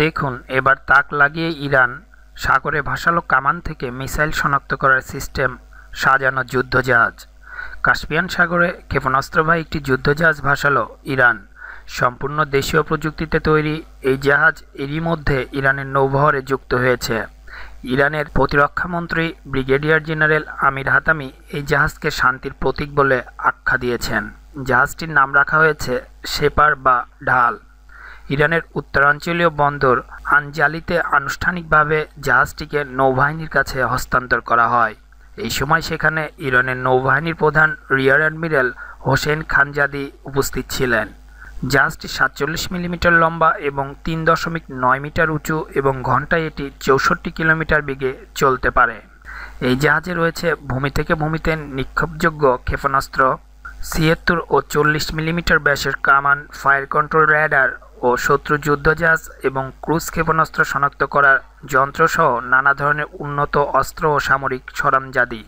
দেখুন এবার তাক লাগিয়ে ইরান সাগরে ভাসালো কামান থেকে মিসাইল শনাক্ত করার সিস্টেম সাজানো যুদ্ধজাহাজ কাস্পিয়ান সাগরে ক্ষেপণাস্ত্রবাহী একটি যুদ্ধজাহাজ ভাসালো ইরান সম্পূর্ণ দেশীয় প্রযুক্তিতে তৈরি এই জাহাজ এরই মধ্যে ইরানের নৌবহরে যুক্ত হয়েছে ইরানের প্রতিরক্ষামন্ত্রী ব্রিগেডিয়ার জেনারেল আমির হাতামি এই জাহাজকে শান্তির প্রতীক বলে আখ্যা দিয়েছেন জাহাজটির নাম রাখা হয়েছে শেপার বা ঢাল ইরানের উত্তরাঞ্চলীয় বন্দর আনজালিতে আনুষ্ঠানিকভাবে জাহাজটিকে নৌবাহিনীর কাছে হস্তান্তর করা হয় এই সময় সেখানে ইরানের নৌবাহিনীর প্রধান রিয়ার অ্যাডমিরাল হোসেন খানজাদি উপস্থিত ছিলেন জাহাজটি সাতচল্লিশ মিলিমিটার লম্বা এবং তিন দশমিক নয় মিটার উঁচু এবং ঘন্টায় এটি চৌষট্টি কিলোমিটার বিঘে চলতে পারে এই জাহাজে রয়েছে ভূমি থেকে ভূমিতে নিক্ষেপযোগ্য ক্ষেপণাস্ত্র ছিয়াত্তর ও চল্লিশ মিলিমিটার ব্যাসের কামান ফায়ার কন্ট্রোল র্যাডার ও শত্রু যুদ্ধজাহাজ এবং ক্রুজ ক্ষেপণাস্ত্র শনাক্ত করার যন্ত্রসহ নানা ধরনের উন্নত অস্ত্র ও সামরিক সরঞ্জাদি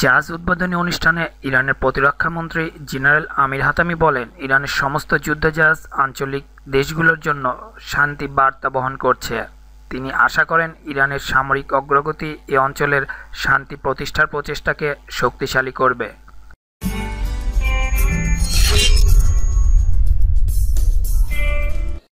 জাহাজ উদ্বোধনী অনুষ্ঠানে ইরানের প্রতিরক্ষামন্ত্রী জেনারেল আমির হাতামি বলেন ইরানের সমস্ত যুদ্ধজাহাজ আঞ্চলিক দেশগুলোর জন্য শান্তি বার্তা বহন করছে তিনি আশা করেন ইরানের সামরিক অগ্রগতি এ অঞ্চলের শান্তি প্রতিষ্ঠার প্রচেষ্টাকে শক্তিশালী করবে